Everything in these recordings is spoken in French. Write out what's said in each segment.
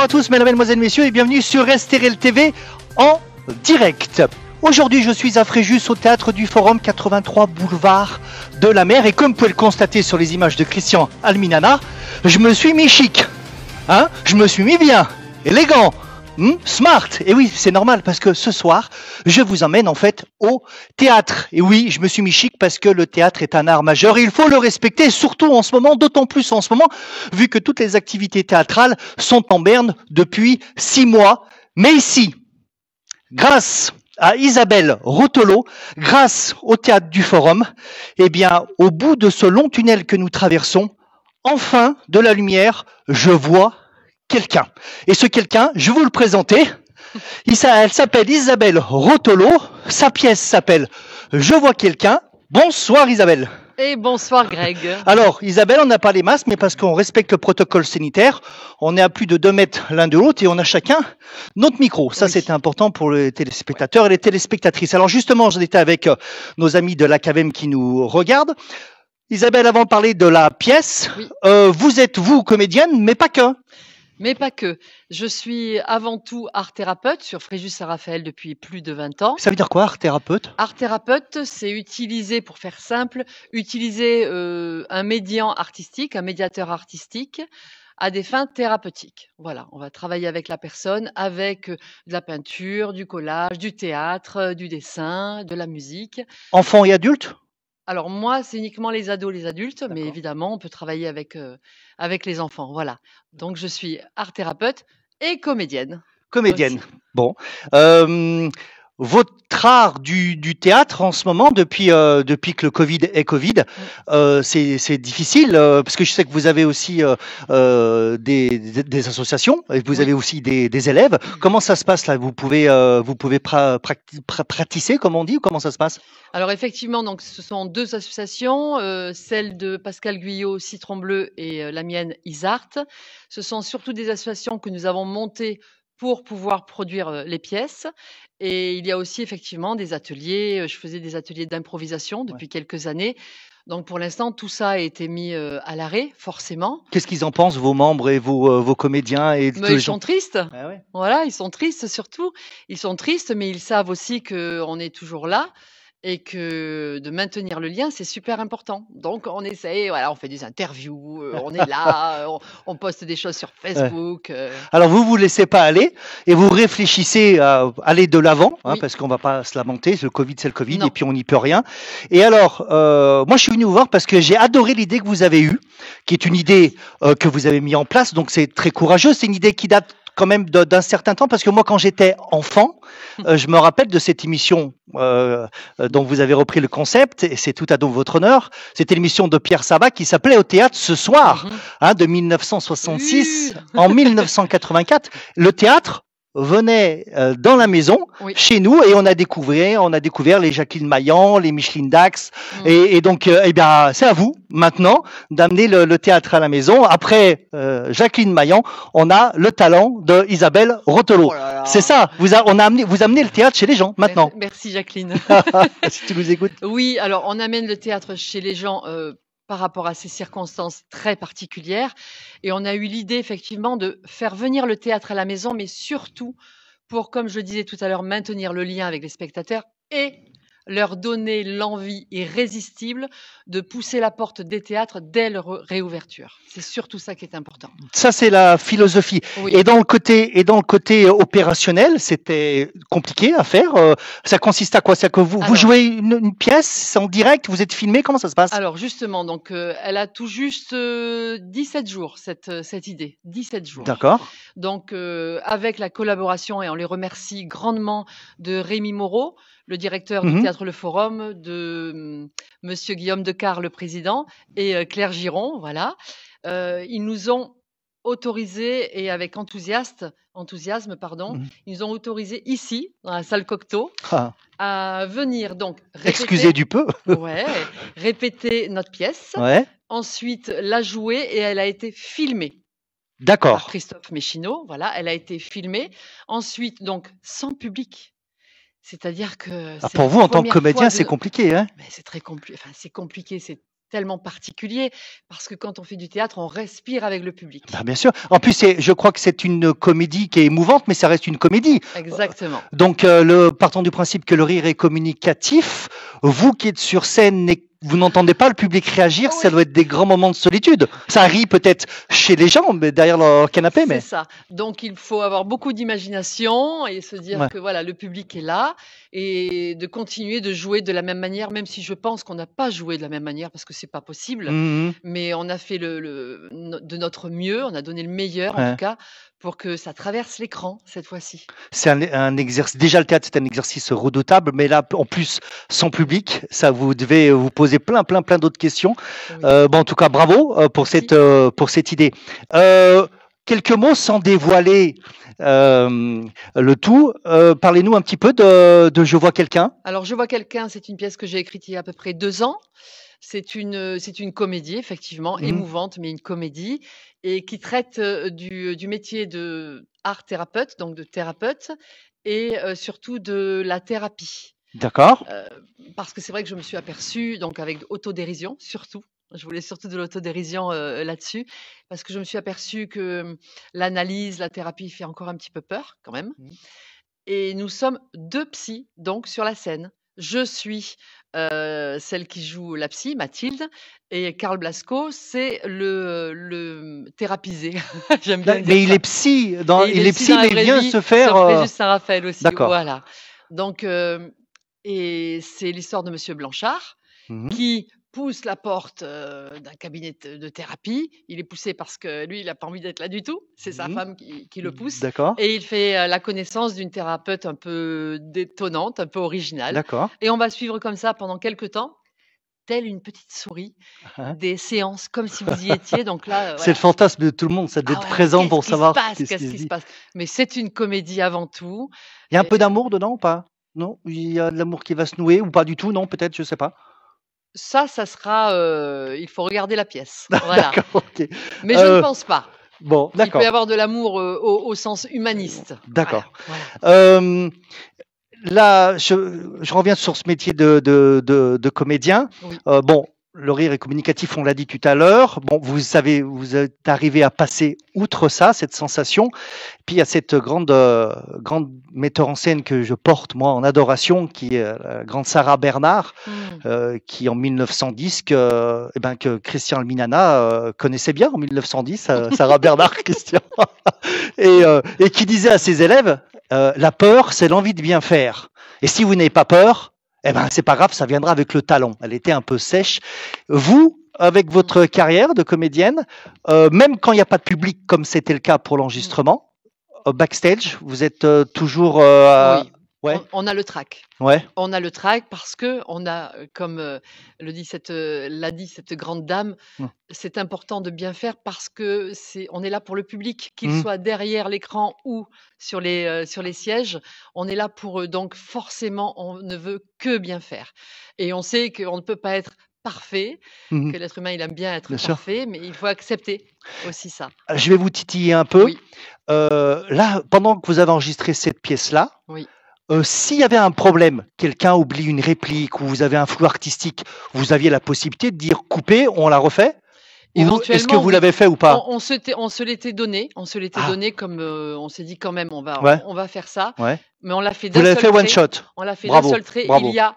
Bonjour à tous, mesdames, mesdemoiselles, messieurs, et bienvenue sur STRL TV en direct. Aujourd'hui, je suis à Fréjus au théâtre du Forum 83 Boulevard de la Mer, et comme vous pouvez le constater sur les images de Christian Alminana, je me suis mis chic. Hein je me suis mis bien, élégant. Hmm? Smart Et eh oui, c'est normal parce que ce soir, je vous emmène en fait au théâtre. Et oui, je me suis mis chic parce que le théâtre est un art majeur il faut le respecter, surtout en ce moment, d'autant plus en ce moment, vu que toutes les activités théâtrales sont en berne depuis six mois. Mais ici, grâce à Isabelle Rotolo, grâce au théâtre du Forum, eh bien, au bout de ce long tunnel que nous traversons, enfin de la lumière, je vois quelqu'un. Et ce quelqu'un, je vous le présenter. elle s'appelle Isabelle Rotolo. Sa pièce s'appelle Je vois quelqu'un. Bonsoir Isabelle. Et bonsoir Greg. Alors Isabelle, on n'a pas les masques, mais parce qu'on respecte le protocole sanitaire, on est à plus de 2 mètres l'un de l'autre et on a chacun notre micro. Ça, c'est c'était important pour les téléspectateurs et les téléspectatrices. Alors justement, j'en étais avec euh, nos amis de la l'ACAVEM qui nous regardent. Isabelle, avant de parler de la pièce, euh, vous êtes vous comédienne, mais pas que mais pas que. Je suis avant tout art thérapeute sur Fréjus à raphaël depuis plus de 20 ans. Ça veut dire quoi, art thérapeute Art thérapeute, c'est utiliser, pour faire simple, utiliser euh, un médian artistique, un médiateur artistique à des fins thérapeutiques. Voilà, on va travailler avec la personne, avec euh, de la peinture, du collage, du théâtre, euh, du dessin, de la musique. Enfants et adultes alors moi, c'est uniquement les ados, les adultes, mais évidemment, on peut travailler avec, euh, les enfants. Voilà. Donc je suis art thérapeute et comédienne. Comédienne. Bon votre art du, du, théâtre en ce moment depuis euh, depuis que le Covid est Covid, euh, c'est difficile euh, parce que je sais que vous avez aussi euh, euh, des, des, associations et vous avez aussi des, des, élèves. Comment ça se passe là Vous pouvez vous pouvez pratiquer comme on dit ou comment ça se passe Alors effectivement, donc ce sont deux associations, celle de Pascal Guyot Citron Bleu et la mienne Isart. Ce sont surtout des associations que nous avons montées pour pouvoir produire les pièces. Et il y a aussi effectivement des ateliers. Je faisais des ateliers d'improvisation depuis quelques années. Donc pour l'instant, tout ça a été mis à l'arrêt, forcément. Qu'est-ce qu'ils en pensent, vos membres et vos, comédiens Ils sont tristes. Ah voilà, ils sont tristes surtout. Ils sont tristes, mais ils savent aussi qu'on est toujours là et que de maintenir le lien, c'est super important. Donc, on essaye, voilà, on fait des interviews, euh, on est là, on, poste des choses sur Facebook. Euh. Alors, vous vous laissez pas aller et vous réfléchissez à aller de l'avant, hein, parce qu'on va pas se lamenter, le Covid, c'est le Covid, et puis on n'y peut rien. Et alors, euh, moi, je suis venu vous voir parce que j'ai adoré l'idée que vous avez eue, qui est une idée que vous avez mise en place, donc c'est très courageux, c'est une idée qui date quand même d'un certain temps, parce que moi, quand j'étais enfant, hmm. euh, je me rappelle de cette émission euh, euh, dont vous avez repris le concept, et c'est tout à votre honneur. C'était l'émission de Pierre Sabat qui s'appelait Au théâtre ce soir, hmm. hein, de 1966 en 1984. Le théâtre, venaient euh, dans la maison, chez nous, et on a découvert, on a découvert les Jacqueline Maillan, les Micheline Dax, mm. et, donc, euh, eh bien, c'est à vous maintenant d'amener le, théâtre à la maison. Après euh, Jacqueline Maillan, on a le talent de Isabelle Rotelot. Oh c'est ça. Vous on a amené, vous amenez le théâtre chez les gens maintenant. Merci Jacqueline. si tu nous écoutes. Oui, alors on amène le théâtre chez les gens par rapport à ces circonstances très particulières. Et on a eu l'idée effectivement de faire venir le théâtre à la maison, mais surtout pour, comme je le disais tout à l'heure, maintenir le lien avec les spectateurs et leur donner l'envie irrésistible de pousser la porte des théâtres dès leur réouverture. C'est surtout ça qui est important. Ça, c'est la philosophie. Et, dans le côté, et dans le côté euh, opérationnel, c'était compliqué à faire. Euh, ça consiste à quoi C'est que vous, vous jouez une, pièce en direct, vous êtes filmé, comment ça se passe Alors justement, donc, euh, elle a tout juste 17 jours, cette, cette idée. 17 jours. D'accord. Donc avec la collaboration, et on les remercie grandement, de Rémi Moreau, le directeur du mhm. théâtre Le Forum, de hum, Monsieur Guillaume Decar, le président, et euh, Claire Giron, voilà. Euh, ils nous ont autorisé et avec enthousiasme, enthousiasme pardon, mhm. ils nous ont autorisé ici, dans la salle Cocteau, ah. à venir donc répéter, Excusez du peu. répéter notre pièce, ensuite la jouer et elle a été filmée. D'accord. Christophe Méchineau, voilà, elle a été filmée. Ensuite, donc, sans public. C'est-à-dire que. Ah, pour vous, en tant que comédien, c'est compliqué. Hein c'est très compliqué. enfin, c'est compliqué, c'est tellement particulier parce que quand on fait du théâtre, on respire avec le public. Bah bien sûr. En plus, je crois que c'est une comédie qui est émouvante, mais ça reste une comédie. Exactement. Donc, euh, le, partant du principe que le rire est communicatif, vous qui êtes sur scène et vous n'entendez pas le public réagir, ah ça doit être des grands moments de solitude. Ça rit peut-être chez les gens, mais derrière leur canapé. Mais... C'est ça. Donc il faut avoir beaucoup d'imagination et se dire que voilà, le public est là et de continuer de jouer de la même manière, même si je pense qu'on n'a pas joué de la même manière parce que c'est pas possible. Mmh, mmh. Mais on a fait le, de notre mieux, on a donné le meilleur en tout cas pour que ça traverse l'écran cette fois-ci. C'est un, un exercice. Déjà, le théâtre, c'est un exercice redoutable, mais là, en plus, sans public, ça vous devez vous poser plein, plein, plein d'autres questions. Euh, bon, en tout cas, bravo euh, pour cette euh, pour cette idée. Euh, quelques mots sans dévoiler euh, le tout. Euh, parlez-nous un petit peu de, Je vois quelqu'un. Alors, Je vois quelqu'un, c'est une pièce que j'ai écrite il y a à peu près deux ans. C'est une, c'est une comédie, effectivement, mmh. émouvante, mais une comédie, et qui traite euh, du, métier de art thérapeute, donc de thérapeute, et surtout de la thérapie. D'accord. parce que c'est vrai que je me suis aperçue, donc avec autodérision surtout, je voulais surtout de l'autodérision euh, là-dessus, parce que je me suis aperçue que l'analyse, la thérapie fait encore un petit peu peur quand même. Mmh. Et nous sommes deux psys, donc, sur la scène. Je suis euh, celle qui joue la psy, Mathilde, et Carl Blasco, c'est le, le thérapisé. J'aime bien. Mais il est psy, il, est, psy, mais il vient se faire. Saint-Raphaël euh, aussi. D'accord. Voilà. Donc, et c'est l'histoire de Monsieur Blanchard, mmh qui pousse la porte d'un cabinet de thérapie. Il est poussé parce que lui, il n'a pas envie d'être là du tout. C'est sa femme qui, le pousse. Et il fait la connaissance d'une thérapeute un peu détonnante, un peu originale. Et on va suivre comme ça pendant quelques temps telle une petite souris, des séances comme si vous y étiez. Donc là, c'est le fantasme de tout le monde, ça d'être ah présent pour savoir qu'est-ce qui se, passe. Mais c'est une comédie avant tout. Il y a un peu d'amour dedans ou pas Non, il y a de l'amour qui va se nouer ou pas du tout Non, peut-être, je sais pas ça, ça sera. Euh, il faut regarder la pièce. Mais je ne euh, pense pas. Bon, Il peut y avoir de l'amour euh, au, sens humaniste. D'accord. là, je, reviens sur ce métier de, de, de- comédien. bon, le rire est communicatif, on l'a dit tout à l'heure. Bon, vous savez, vous êtes arrivé à passer outre ça, cette sensation. Puis il y a cette grande, euh, grande metteur en scène que je porte moi en adoration, qui est euh, la grande Sarah Bernard, mm. euh, qui en 1910, que, eh ben, que Christian Alminana connaissait bien en 1910, Sarah Bernard, Christian, et, et, qui disait à ses élèves, la peur, c'est l'envie de bien faire. Et si vous n'avez pas peur, eh ben c'est pas grave, ça viendra avec le talon. Elle était un peu sèche. Vous, avec votre carrière de comédienne, euh, même quand il n'y a pas de public, comme c'était le cas pour l'enregistrement, euh, backstage, vous êtes euh, toujours oui. On, a le trac, On a le track parce que on a, euh, comme euh, le dit euh, l'a dit cette grande dame, mmh. c'est important de bien faire parce que c'est, on est là pour le public, qu'il mmh. soit derrière l'écran ou sur les, sur les sièges. On est là pour eux, donc forcément, on ne veut que bien faire. Et on sait qu'on ne peut pas être parfait, mmh. que l'être humain il aime bien être parfait, mais il faut accepter aussi ça. Je vais vous titiller un peu. là, pendant que vous avez enregistré cette pièce-là, euh, s'il y avait un problème, quelqu'un oublie une réplique ou vous avez un flou artistique, vous aviez la possibilité de dire couper, on la refait est-ce que vous l'avez fait ou pas On, se l'était donné, on se l'était ah. donné comme euh, on s'est dit quand même on va on, va faire ça. Mais on l'a fait d'un seul fait One shot. On l'a fait d'un seul trait. Il y a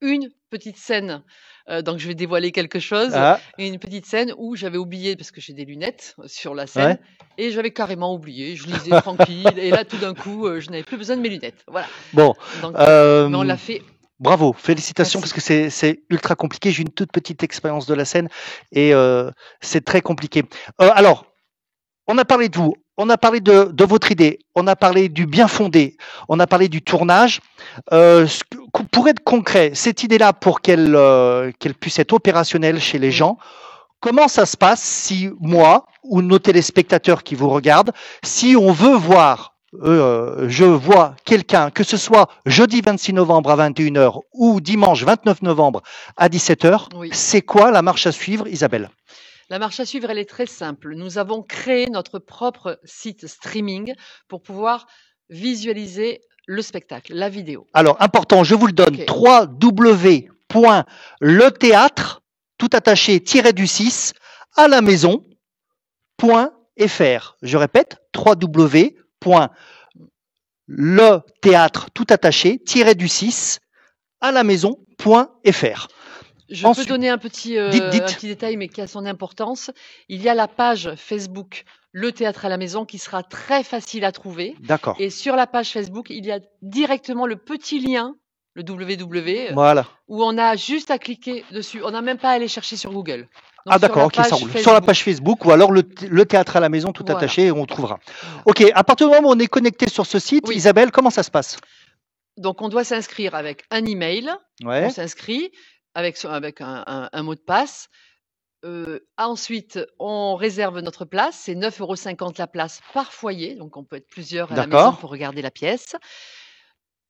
une petite scène euh, donc je vais dévoiler quelque chose. Ah. Une petite scène où j'avais oublié, parce que j'ai des lunettes euh, sur la scène, et j'avais carrément oublié. Je lisais tranquille, et là tout d'un coup, euh, je n'avais plus besoin de mes lunettes. Voilà. Bon. Donc, mais on l'a fait Bravo, félicitations parce que c'est ultra compliqué. J'ai une toute petite expérience de la scène et c'est très compliqué. alors, on a parlé de vous on a parlé de, votre idée, on a parlé du bien fondé, on a parlé du tournage. Euh, pour être concret, cette idée-là, pour qu'elle euh, qu'elle puisse être opérationnelle chez les gens, comment ça se passe si moi ou nos téléspectateurs qui vous regardent, si on veut voir, euh, je vois quelqu'un, que ce soit jeudi 26 novembre à 21h ou dimanche 29 novembre à 17h, c'est quoi la marche à suivre, Isabelle la marche à suivre, elle est très simple. Nous avons créé notre propre site streaming pour pouvoir visualiser le spectacle, la vidéo. Alors, important, je vous le donne, okay. www.lethéâtre, tout attaché, tiré du 6, à la maison.fr. Je répète, théâtre tout attaché, tiré du 6, à la maison.fr. Je peux donner un petit, euh, petit détail, mais qui a son importance. Il y a la page Facebook Le Théâtre à la Maison qui sera très facile à trouver. D'accord. Et sur la page Facebook, il y a directement le petit lien, le www, euh, où on a juste à cliquer dessus. On n'a même pas à aller chercher sur Google. ah d'accord, ok, ça Sur la page Facebook ou alors le, théâtre à la maison tout attaché, on trouvera. Ok, à partir du moment où on est connecté sur ce site, Isabelle, comment ça se passe donc on doit s'inscrire avec un email, ouais. on s'inscrit, avec, avec un, mot de passe. Euh, ensuite, on réserve notre place. C'est 9,50 euros la place par foyer. Donc, on peut être plusieurs à la maison pour regarder la pièce.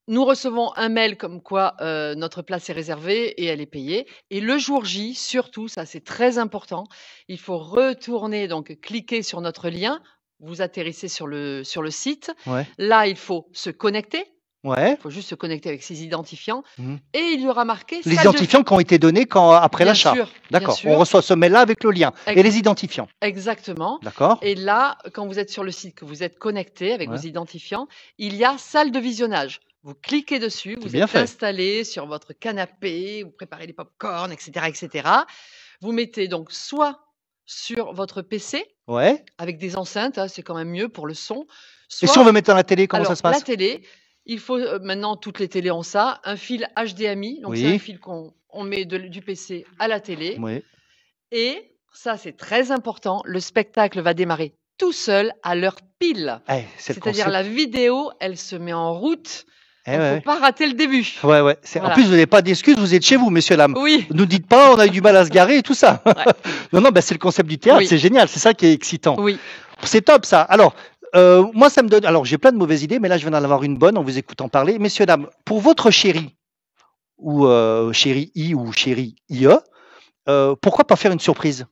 Nous recevons un mail comme quoi euh, notre place est réservée et elle est payée. Et le jour J, surtout, ça c'est très important, il faut retourner, donc cliquer sur notre lien. Vous atterrissez sur le, sur le site. Là, il faut se connecter il faut juste se connecter avec ses identifiants mmh. et il y aura marqué. Les identifiants qui ont été donnés quand, après l'achat. D'accord. On reçoit ce mail-là avec le lien et les identifiants. Exactement. D'accord. Et là, quand vous êtes sur le site, que vous êtes connecté avec vos identifiants, il y a salle de visionnage. Vous cliquez dessus, vous êtes installé sur votre canapé, vous préparez les pop-corn, etc., etc. Vous mettez donc soit sur votre PC, ouais. avec des enceintes, hein, c'est quand même mieux pour le son. Et si on veut mettre dans la télé, comment ça se passe La télé, il faut euh, maintenant toutes les télés ont ça, un fil HDMI, donc c'est un fil qu'on on met du PC à la télé. Et ça, c'est très important. Le spectacle va démarrer tout seul à l'heure pile. Eh, C'est-à-dire la vidéo, elle se met en route. Eh Il pas rater le début. Ouais, ouais. En plus, vous n'avez pas d'excuses, vous êtes chez vous, messieurs, dames. Oui. nous dites pas, on a eu du mal à se garer et tout ça. non, non, ben, c'est le concept du théâtre, c'est génial, c'est ça qui est excitant. Oui. C'est top ça. Alors, euh, moi, ça me donne. Alors, j'ai plein de mauvaises idées, mais là, je viens d'en avoir une bonne en vous écoutant parler. Messieurs, dames, pour votre chérie ou euh, chérie I ou chérie IE, euh, pourquoi pas faire une surprise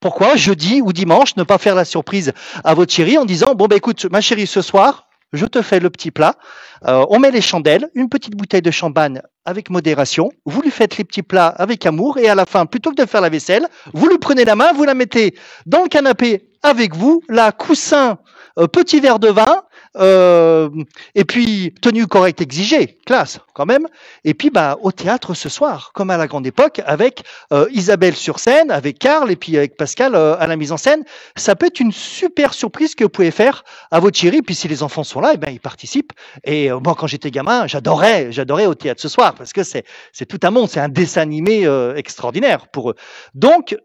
Pourquoi jeudi ou dimanche ne pas faire la surprise à votre chérie en disant Bon, bah, écoute, ma chérie, ce soir, je te fais le petit plat. Euh, on met les chandelles, une petite bouteille de champagne avec modération. Vous lui faites les petits plats avec amour et à la fin, plutôt que de faire la vaisselle, vous lui prenez la main, vous la mettez dans le canapé avec vous, la coussin euh, petit verre de vin, euh, et puis tenue correcte exigée, classe quand même. Et puis bah, au théâtre ce soir, comme à la grande époque, avec euh, Isabelle sur scène, avec Karl et puis avec Pascal à la mise en scène. Ça peut être une super surprise que vous pouvez faire à vos chérie. Puis si les enfants sont là, et eh ben, ils participent. Et moi, quand j'étais gamin, j'adorais, j'adorais au théâtre ce soir parce que c'est, c'est tout un monde, c'est un dessin animé extraordinaire pour eux. Donc,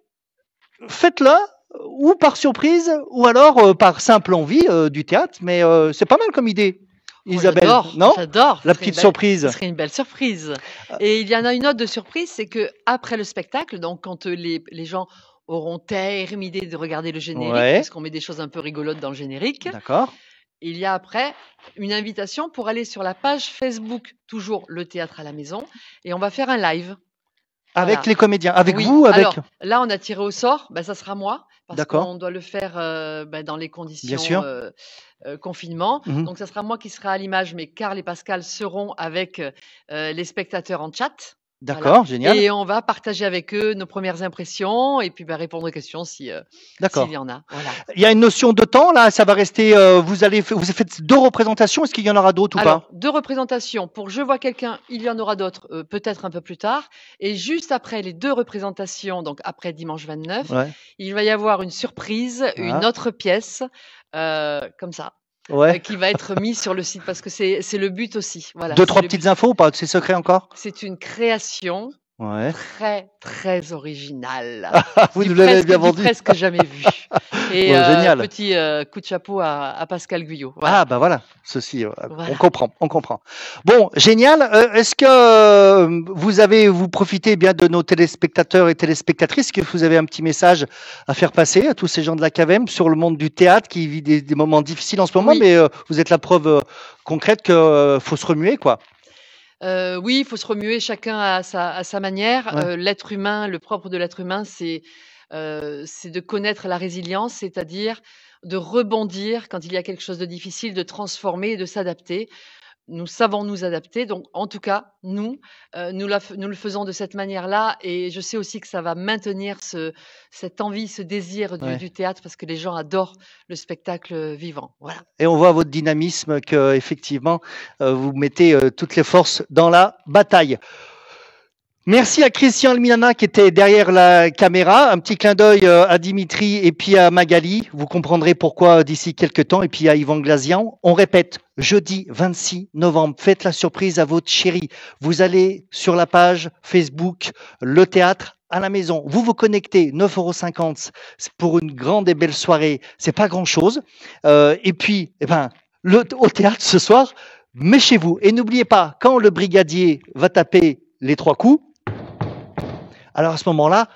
faites-le ou par surprise, ou alors euh, par simple envie euh, du théâtre. Mais euh, c'est pas mal comme idée. Oh, Isabelle. J'adore, non j'adore. La petite surprise. Ce serait une belle surprise. Et il y en a une autre de surprise, c'est que après le spectacle, donc quand les, gens auront terminé idée de regarder le générique, parce qu'on met des choses un peu rigolotes dans le générique. D'accord. Il y a après une invitation pour aller sur la page Facebook, toujours le théâtre à la maison, et on va faire un live. Avec les comédiens, avec vous, avec. Alors, là, on a tiré au sort, ben, ça sera moi parce qu'on doit le faire euh, bah, dans les conditions euh, euh, confinement. Mmh Donc, ce sera moi qui sera à l'image, mais Karl et Pascal seront avec les spectateurs en chat. D'accord, génial. Et on va partager avec eux nos premières impressions et puis bah, répondre aux questions si euh, s'il y en a. Voilà. Il y a une notion de temps là, ça va rester. Euh, vous allez, vous faites deux représentations. Est-ce qu'il y en aura d'autres ou Alors, pas Deux représentations. Pour je vois quelqu'un, il y en aura d'autres, euh, peut-être un peu plus tard. Et juste après les deux représentations, donc après dimanche 29, il va y avoir une surprise, ah. une autre pièce, euh, comme ça. Euh, qui va être mis sur le site parce que c'est le but aussi. Voilà, Deux, trois petites infos ou pas C'est secret encore C'est une création Très, très original. Ah, ah, vous l'avez bien vendu. Presque jamais vu. Et oh, euh, petit euh, coup de chapeau à, Pascal Guyot. Ah bah voilà, ceci, euh, on comprend, on comprend. Bon, génial. Est-ce que vous avez, vous profitez bien de nos téléspectateurs et téléspectatrices, que vous avez un petit message à faire passer à tous ces gens de la KVM sur le monde du théâtre qui vit des, moments difficiles en ce moment, mais vous êtes la preuve concrète que faut se remuer, quoi. Euh, oui, il faut se remuer chacun à sa, manière. Euh, l'être humain, le propre de l'être humain, c'est euh, c'est de connaître la résilience, c'est-à-dire de rebondir quand il y a quelque chose de difficile, de transformer et de s'adapter nous savons nous adapter. Donc, en tout cas, nous, euh, nous, le faisons de cette manière-là. Et je sais aussi que ça va maintenir cette envie, ce désir du, théâtre, parce que les gens adorent le spectacle vivant. Voilà. Et on voit votre dynamisme que effectivement, euh, vous mettez euh, toutes les forces dans la bataille. Merci à Christian Alminana qui était derrière la caméra. Un petit clin d'œil euh, à Dimitri et puis à Magali. Vous comprendrez pourquoi d'ici quelques temps. Et puis à Yvan Glazian. On répète, jeudi 26 novembre, faites la surprise à votre chérie. Vous allez sur la page Facebook Le Théâtre à la maison. Vous vous connectez, 9,50 euros. pour une grande et belle soirée. C'est pas grand chose. Euh, et puis, eh ben, le, au théâtre ce soir, mais chez vous. Et n'oubliez pas, quand le brigadier va taper les trois coups, alors à ce moment-là,